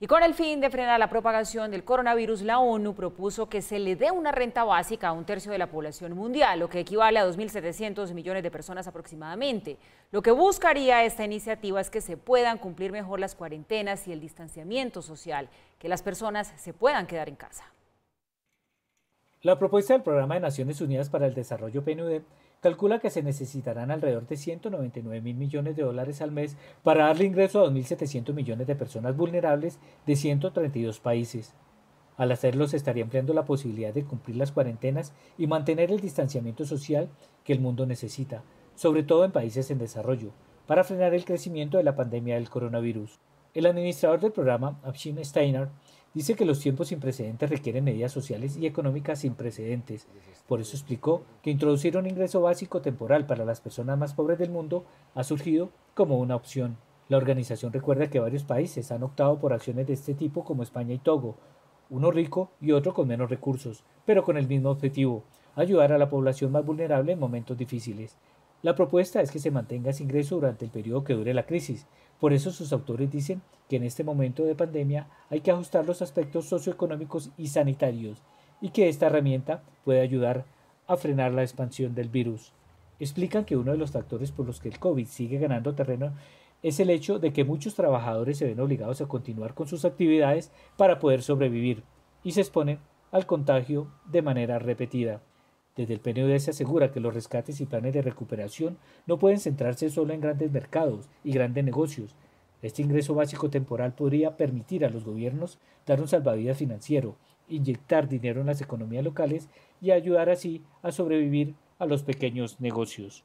Y con el fin de frenar la propagación del coronavirus, la ONU propuso que se le dé una renta básica a un tercio de la población mundial, lo que equivale a 2.700 millones de personas aproximadamente. Lo que buscaría esta iniciativa es que se puedan cumplir mejor las cuarentenas y el distanciamiento social, que las personas se puedan quedar en casa. La propuesta del Programa de Naciones Unidas para el Desarrollo PNUD calcula que se necesitarán alrededor de 199 mil millones de dólares al mes para darle ingreso a 2.700 millones de personas vulnerables de 132 países. Al hacerlo se estaría ampliando la posibilidad de cumplir las cuarentenas y mantener el distanciamiento social que el mundo necesita, sobre todo en países en desarrollo, para frenar el crecimiento de la pandemia del coronavirus. El administrador del programa, Abshim Steiner, Dice que los tiempos sin precedentes requieren medidas sociales y económicas sin precedentes. Por eso explicó que introducir un ingreso básico temporal para las personas más pobres del mundo ha surgido como una opción. La organización recuerda que varios países han optado por acciones de este tipo como España y Togo, uno rico y otro con menos recursos, pero con el mismo objetivo, ayudar a la población más vulnerable en momentos difíciles. La propuesta es que se mantenga ese ingreso durante el periodo que dure la crisis. Por eso sus autores dicen que en este momento de pandemia hay que ajustar los aspectos socioeconómicos y sanitarios y que esta herramienta puede ayudar a frenar la expansión del virus. Explican que uno de los factores por los que el COVID sigue ganando terreno es el hecho de que muchos trabajadores se ven obligados a continuar con sus actividades para poder sobrevivir y se exponen al contagio de manera repetida. Desde el PNUD se asegura que los rescates y planes de recuperación no pueden centrarse solo en grandes mercados y grandes negocios. Este ingreso básico temporal podría permitir a los gobiernos dar un salvavidas financiero, inyectar dinero en las economías locales y ayudar así a sobrevivir a los pequeños negocios.